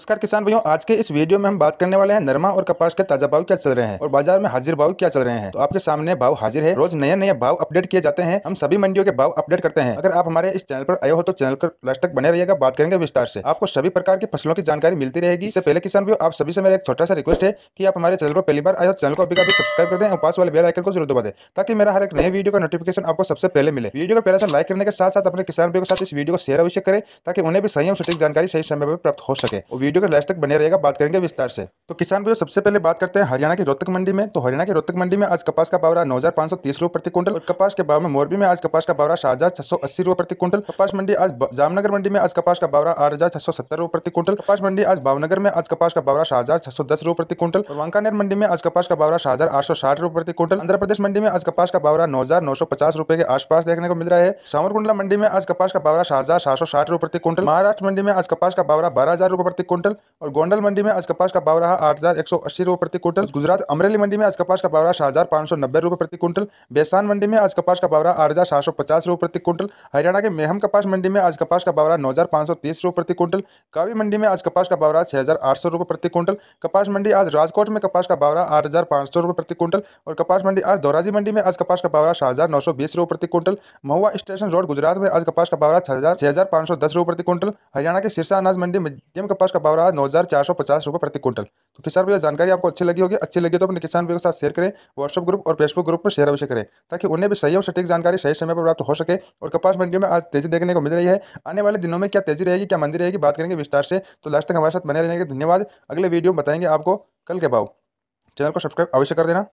नमस्कार किसान भाइयों आज के इस वीडियो में हम बात करने वाले हैं नरमा और कपास के ताजा भाव क्या चल रहे हैं और बाजार में हाजिर भाव क्या चल रहे हैं तो आपके सामने भाव हाजिर है रोज नए नए भाव अपडेट किए जाते हैं हम सभी मंडियों के भाव अपडेट करते हैं अगर आप हमारे इस चैनल पर आए हो तो चैनल पर लास्ट तक बने रहिएगा बात करेंगे विस्तार से आपको सभी प्रकार की फसलों की जानकारी मिलती रहेगी इससे पहले किसान भाई आप सभी से मेरा एक छोटा सा रिक्वेस्ट है की आप हमारे चैनल पर पहली बार आए हो चैनल को अभी अभी सब्सक्राइब कर दे और पास वाले बेल आइकन को जरूर दबा दे ताकि मेरा हर एक नए वीडियो का नोटिफिकेशन आपको सबसे पहले मिले वीडियो को पहले से लाइक करने के साथ साथ अपने किसान भाई के साथ इस वीडियो को शेयर अवश्य करें ताकि उन्हें भी सही और सटीक जानकारी सही समय पर प्राप्त हो सके वीडियो के लास्ट तक बने रहेगा बात करेंगे विस्तार से तो किसान भाई सबसे पहले बात करते हैं हरियाणा की रोहतक मंडी में तो हरियाणा की रोहतक मंडी में आज कपास का पावरा नौ हजार पांच सौ तीस रुपये प्रति क्विंटल कपास के भाव में मोरबी में आज कपास का पावरा सात हजार छह सौ अस्सी रुपये प्रति क्विंटल कपास मंडी आज जामनगर मंडी में आज कपास का पावरा आठ हजार छह सौ सत्तर रुपये प्रति क्विंटल कपास मंडी आज भावनगर में आज कपास का पावरा सात हजार छह सौ दस रुपये प्रति क्विंटल वांकानेर मंडी में आज कपास का पावरा सात हजार आठ सौ साठ रुपये प्रति क्विंटल आंध्र प्रदेश मंडी में आज कपास का पावरा नौ हजार नौ सौ पचास रुपये के आसपास देखने को मिल रहा है सावरकुंडला मंडी में आज कपास का पावरा सात हजार सात सौ साठ रुपये प्रति क्विंटल महाराष्ट्र मंडी में आज कपास का पावरा बारह हजार रुपये प्रति क्विंटल क्विंटल और गोंडल मंडी में आज कपास का भाव रहा आठ हज़ार एक सौ अस्सी रुपये प्रति क्विंटल गुजरात अमरेली मंडी में आज कपास का भाव रहा हज़ार पाँच सौ नब्बे रुपये प्रति कुंटल बेसान मंडी में आज कपास का भाव रहा आठ हज़ार सात सौ पचास रुपये प्रति क्विंटल हरियाणा के मेहम कपास मंडी में आज कपास का भाव रहा नौ हज़ार सौ तीस रुपये प्रति क्विंटल कावी मंडी में आज कपास का भाव रहा छह हज़ार आठ सौ रुपये प्रति क्विंटल कपास मंडी आज राजकोट में कपास का भाव रहा आठ हज़ार पांच सौ रुपये प्रति क्विंटल और कपास मंडी आज धोराजी मंडी में आज कपास का भाव रहा छः हज़ार नौ सौ बीस रुपये प्रति quintal Mahuva station road Gujarat में आज कपास का भाव रहा छह हज़ार छः हज़ार सौ दस रुपये प्रति क्विंटल हरियाणा के सिरसा अनाज मंडी मध्यम कपास का भाव रहा नौ हज़ार चार सौ पचास प्रति क्विंटल तो किसान भैया जानकारी आपको अच्छी लगी होगी अच्छी लगी तो अपने किसान भैया के साथ शेयर करें व्हाट्सअप ग्रुप और फेसबुक ग्रुप पर शेयर अवश्य करें ताकि उन्हें भी सही और सटीक जानकारी सही समय पर प्राप्त हो सके और कपास मंडियों में आज तेजी देखने को मिल रही है आने वाले दिनों में क्या तेजी रहेगी क्या मंदी रहेगी बात करेंगे विस्तार से तो लास्ट तक हमारे साथ बने रहेंगे धन्यवाद अगले वीडियो में बताएंगे आपको कल के भाव चैनल को सब्सक्राइब अवश्य कर देना